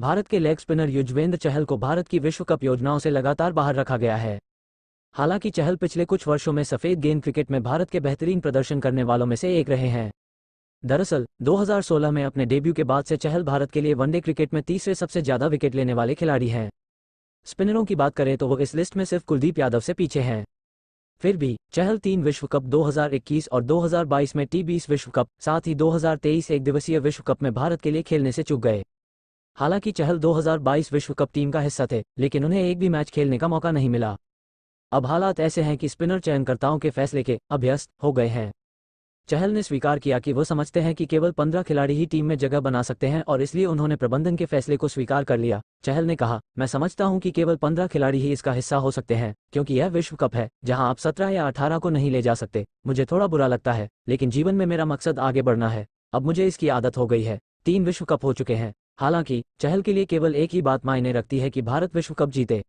भारत के leg spinner Yuzvendra चहल को भारत की विश्व कप योजनाओं से लगातार बाहर रखा गया है हालांकि चहल पिछले कुछ वर्षों में सफेद गेंद क्रिकेट में भारत के बेहतरीन प्रदर्शन करने वालों में से एक रहे हैं दरअसल 2016 में अपने डेब्यू के बाद से चहल भारत के लिए वनडे क्रिकेट में तीसरे सबसे ज्यादा विकेट लेने वाले खिलाड़ी हैं स्पिनरों की बात करें तो वो इस लिस्ट में सिर्फ कुलदीप यादव से पीछे हैं फिर भी चहल तीन विश्व कप 2021 और 2022 में टी विश्व कप साथ ही 2023 एक दिवसीय विश्व कप में भारत के लिए खेलने से चुक गए हालांकि चहल 2022 विश्व कप टीम का हिस्सा थे लेकिन उन्हें एक भी मैच खेलने का मौका नहीं मिला अब हालात ऐसे हैं कि स्पिनर चयनकर्ताओं के फैसले के अभ्यस्त हो गए हैं चहल ने स्वीकार किया कि वो समझते हैं कि केवल पंद्रह खिलाड़ी ही टीम में जगह बना सकते हैं और इसलिए उन्होंने प्रबंधन के फैसले को स्वीकार कर लिया चहल ने कहा मैं समझता हूं कि केवल पंद्रह खिलाड़ी ही इसका हिस्सा हो सकते हैं क्योंकि यह विश्व कप है जहां आप सत्रह या अठारह को नहीं ले जा सकते मुझे थोड़ा बुरा लगता है लेकिन जीवन में मेरा मकसद आगे बढ़ना है अब मुझे इसकी आदत हो गई है तीन विश्व कप हो चुके हैं हालांकि चहल के लिए केवल एक ही बात मायने रखती है कि भारत विश्व कप जीते